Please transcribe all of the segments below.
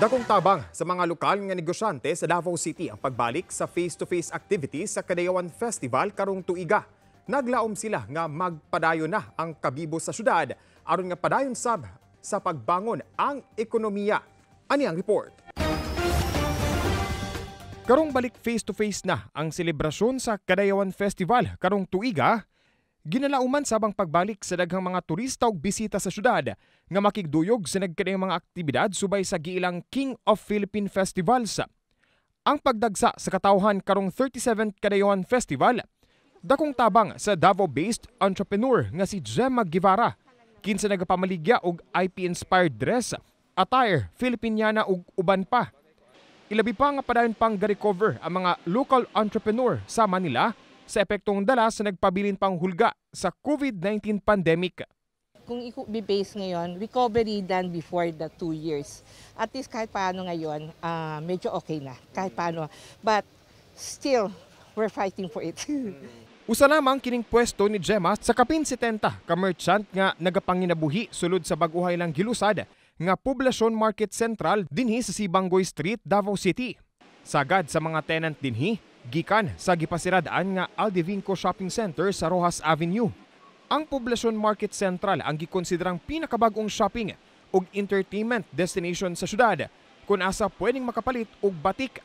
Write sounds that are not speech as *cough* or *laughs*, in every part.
Dakong tabang sa mga lokal nga negosyante sa Davao City ang pagbalik sa face-to-face -face activities sa Kadayawan Festival karong tuiga. Naglaom sila nga magpadayon na ang kabibo sa syudad aron nga padayon sab sa pagbangon ang ekonomiya. Ani ang report. Karong balik face to -face na ang selebrasyon sa Kadayawan Festival karong tuiga ginalauman sabang pagbalik sa daghang mga turista og bisita sa syudad nga makigduyog sa nagkadayong mga aktibidad subay sa giilang King of Philippine Festivals. Ang pagdagsa sa katawhan karong 37 th kadayohan festival dakong tabang sa Davao-based entrepreneur nga si Gemma Guevara kinsa nagapamaligya og IP-inspired dress, attire, Filipiniana ug uban pa. Ilabi pa nga padayon pang ga-recover ang mga local entrepreneur sa Manila sa epektong dala sa nagpabilin pang hulga sa COVID-19 pandemic. Kung i-base ngayon, recovery than before the two years. At least kahit paano ngayon, uh, medyo okay na. Kahit paano. But still, we're fighting for it. *laughs* Usa lamang kining pwesto ni Gemma sa kapin 70 ka merchant nga nagapanginabuhi sulod sa baguhay lang gilusad nga Poblacion Market Central dinhi sa Sibangoy Street, Davao City. Sagad sa mga tenant dinhi, gikan sa gipasiradaan nga Aldevinco Shopping Center sa Rojas Avenue. Ang Poblacion Market Central ang gikonsiderang pinakabagong shopping ug entertainment destination sa syudad kun asa pwedeng makapalit og batik,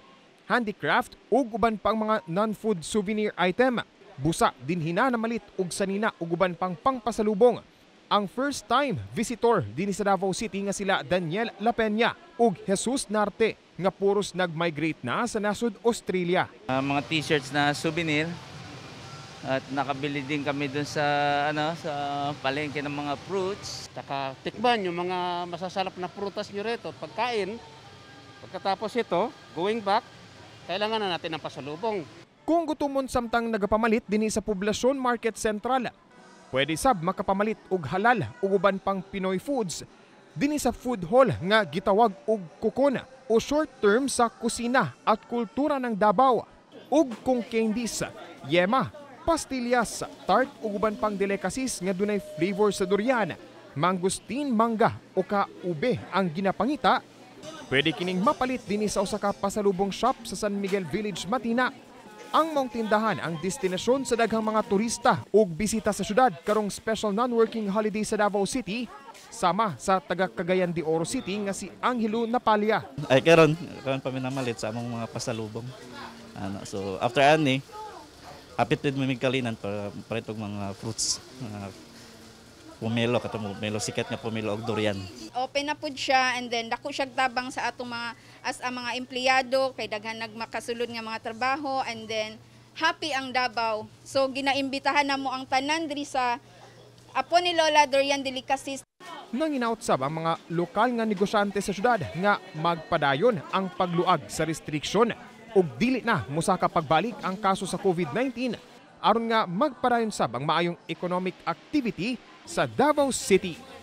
handicraft ug uban pang mga non-food souvenir item. Busa din hina hinanamalit og sanina ug uban pang pangpasalubong ang first time visitor din sa Davao City nga sila Daniel Lapenya ug Jesus Narte nga puros nag-migrate na sa nasud Australia. Uh, mga t-shirts na souvenir at nakabili din kami dun sa ano sa palengke ng mga fruits. Taka tikban yung mga masasarap na prutas nyo rito pagkain. Pagkatapos ito, going back, kailangan na natin ng pasalubong. Kung gutumon samtang nagapamalit din sa poblasyon market central, Pwede sab makapamalit og halal ug uban pang Pinoy foods dinhi sa food hall nga gitawag og kokona o short term sa kusina at kultura ng Davao ug kung candies, yema, pastillas, tart ug uban pang delicacies nga dunay flavor sa durian, mangustin, mangga o kaube ang ginapangita Pwede kining mapalit dinhi sa usa ka pasalubong shop sa San Miguel Village Matina ang mong tindahan ang destinasyon sa daghang mga turista ug bisita sa syudad karong special non-working holiday sa Davao City sama sa taga Cagayan de Oro City nga si Angelo Napalia. Ay karon karon pa minamalit sa among mga pasalubong. Ano, so after ani, hapit din mimigkalinan para para itong mga fruits, mga pumilo katong pumilo sikat nga pumilo og durian open na pud siya and then dako siya tabang sa atong mga as ang mga empleyado kay daghan nagmakasulod nga mga trabaho and then happy ang Davao so ginaimbitahan na mo ang tanan diri sa apo ni Lola Durian Delicacies nang inautsab ang mga lokal nga negosyante sa syudad nga magpadayon ang pagluag sa restriksyon ug dili na musaka pagbalik ang kaso sa COVID-19 aron nga magpadayon sab ang maayong economic activity sa Davao City.